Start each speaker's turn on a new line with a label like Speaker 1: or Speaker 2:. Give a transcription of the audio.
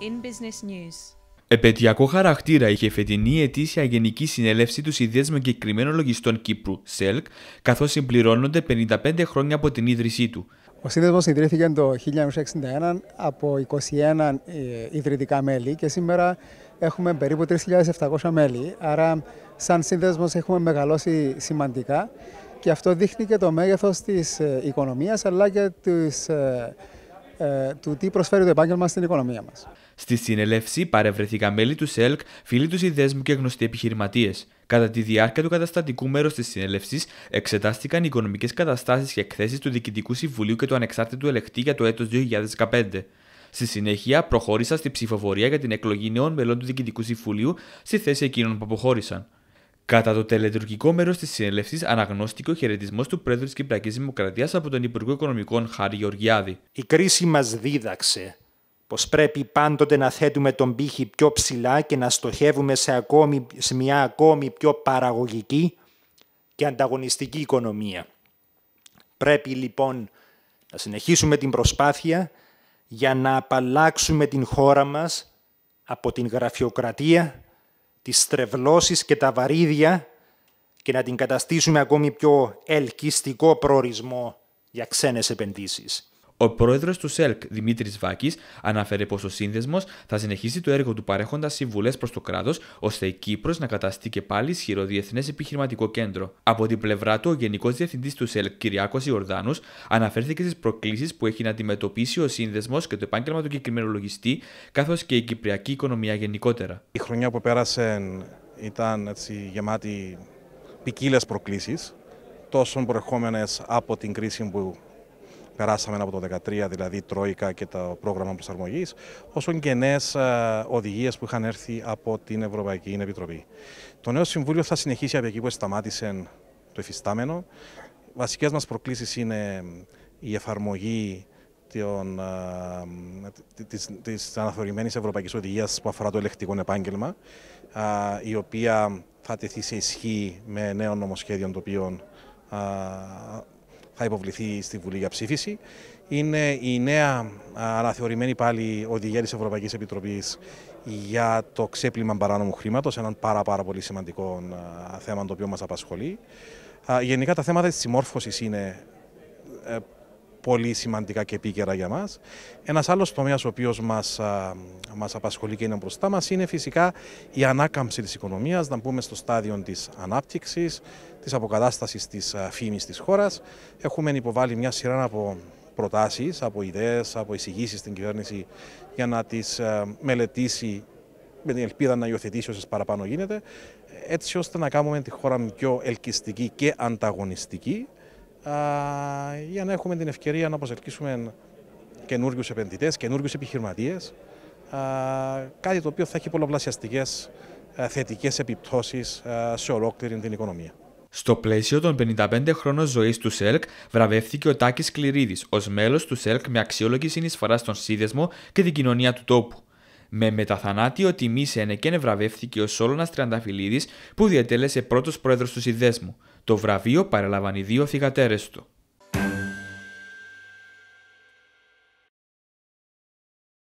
Speaker 1: In Business News. Επαιτειακό χαρακτήρα είχε φετινή ετήσια Γενική Συνέλευση του Συνδέσμου Εγκεκριμένων Λογιστών Κύπρου, ΣΕΛΚ, καθώς συμπληρώνονται 55 χρόνια από την ίδρυσή του.
Speaker 2: Ο σύνδεσμος ιδρύθηκε το 1961 από 21 ε, ιδρυτικά μέλη και σήμερα έχουμε περίπου 3.700 μέλη. Άρα σαν σύνδεσμος έχουμε μεγαλώσει σημαντικά και αυτό δείχνει και το μέγεθος της ε, οικονομίας αλλά και της ε, ε, του τι προσφέρει το επάγγελμα στην οικονομία μας.
Speaker 1: Στη συνελεύση παρευρεθήκαν μέλη του ΣΕΛΚ, φίλοι τους Ιδέσμου και γνωστοί επιχειρηματίες. Κατά τη διάρκεια του καταστατικού μέρους της συνέλευση, εξετάστηκαν οι οικονομικές καταστάσεις και εκθέσεις του Διοικητικού Συμβουλίου και του Ανεξάρτητου Ελεκτή για το έτος 2015. Στη συνέχεια, προχώρησα στη ψηφοφορία για την εκλογή νέων μελών του Διοικητικού Συμβουλίου στη θέση εκείνων που αποχώρησαν. Κατά το τελετουργικό μέρος της συνέλευσης, αναγνώστηκε ο χαιρετισμός του Πρόεδρου της Κυπριακής Δημοκρατίας από τον Υπουργό Οικονομικών Χάρη Γεωργιάδη.
Speaker 3: Η κρίση μας δίδαξε πως πρέπει πάντοτε να θέτουμε τον πύχη πιο ψηλά και να στοχεύουμε σε, ακόμη, σε μια ακόμη πιο παραγωγική και ανταγωνιστική οικονομία. Πρέπει λοιπόν να συνεχίσουμε την προσπάθεια για να απαλλάξουμε την χώρα μας από την γραφειοκρατία τις στρεβλώσεις και τα βαρύδια και να την καταστήσουμε ακόμη πιο ελκυστικό προορισμό για ξένες επενδύσεις.
Speaker 1: Ο πρόεδρος του ΣΕΛΚ, Δημήτρης Βάκης, αναφέρει πως ο σύνδεσμος θα συνεχίσει το έργο του παρέχοντας συμβουλές προς το κράτος, ώστε η Κύπρος να καταστεί και πάλι ισχυρό διεθνές επιχειρηματικό κέντρο. Από την πλευρά του, ο Γενικός Διευθυντής του ΣΕΛΚ, Κυριάκος Ιορδάνους, αναφέρθηκε στις προκλήσεις που έχει να αντιμετωπίσει ο σύνδεσμος και το επάγγελμα του συγκεκριμένου λογιστή, καθώς και η κυπριακή οικονομία γενικότερα.
Speaker 4: Η χρονιά που πέρασε ήταν έτσι, γεμάτη ποικίλες προκλήσεις, τόσο προερχόμενες από την κρίση που περάσαμε από το 2013, δηλαδή Τρόικα και το πρόγραμμα προσαρμογής, όσο και νέε οδηγίες που είχαν έρθει από την Ευρωπαϊκή Επιτροπή. Το νέο Συμβούλιο θα συνεχίσει από εκεί που σταμάτησε το εφιστάμενο. Βασικές μας προκλήσεις είναι η εφαρμογή τη αναθεωρημένη της, οδηγία Ευρωπαϊκής Οδηγίας που αφορά το ελεκτικό επάγγελμα, ε, η οποία θα τεθεί σε ισχύ με νέο νομοσχέδιο το οποίο ε, θα υποβληθεί στη Βουλή για ψήφιση. Είναι η νέα αναθεωρημένη πάλι οδηγία της Ευρωπαϊκής Επιτροπής για το ξέπλυμα παράνομου χρήματος, έναν πάρα, πάρα πολύ σημαντικό θέμα το οποίο μας απασχολεί. Γενικά τα θέματα της συμμόρφωσης είναι ε, πολύ σημαντικά και επίκαιρα για μας. Ένας άλλος τομέας ο οποίος μας μας απασχολεί και είναι μπροστά μας είναι φυσικά η ανάκαμψη της οικονομίας, να πούμε στο στάδιο της ανάπτυξης, της αποκατάστασης της φήμης της χώρας. Έχουμε υποβάλει μια σειρά από προτάσεις, από ιδέες, από εισηγήσεις στην κυβέρνηση για να τις μελετήσει με την ελπίδα να υιοθετήσει όσες παραπάνω γίνεται, έτσι ώστε να κάνουμε τη χώρα πιο ελκυστική και ανταγωνιστική για να έχουμε την ευκαιρία να προσελκύσουμε καινούριους επενδυτές, καινούριους επιχειρηματίες. Κάτι το οποίο θα έχει πολλαπλασιαστικές θετικές επιπτώσεις σε ολόκληρη την οικονομία.
Speaker 1: Στο πλαίσιο των 55 χρόνων ζωής του ΣΕΛΚ, βραβεύθηκε ο Τάκης Κληρίδης ως μέλος του ΣΕΛΚ με αξιόλογη συνεισφορά στον σύνδεσμο και την κοινωνία του τόπου. Με μεταθανάτιο τιμή σε ενεκέν βραβεύθηκε ο Σόλωνας Τριανταφυλλίδης που διατέλεσε πρώτος πρόεδρος του Συνδέσμου. Το βραβείο παρέλαβαν οι δύο θυγατέρες του.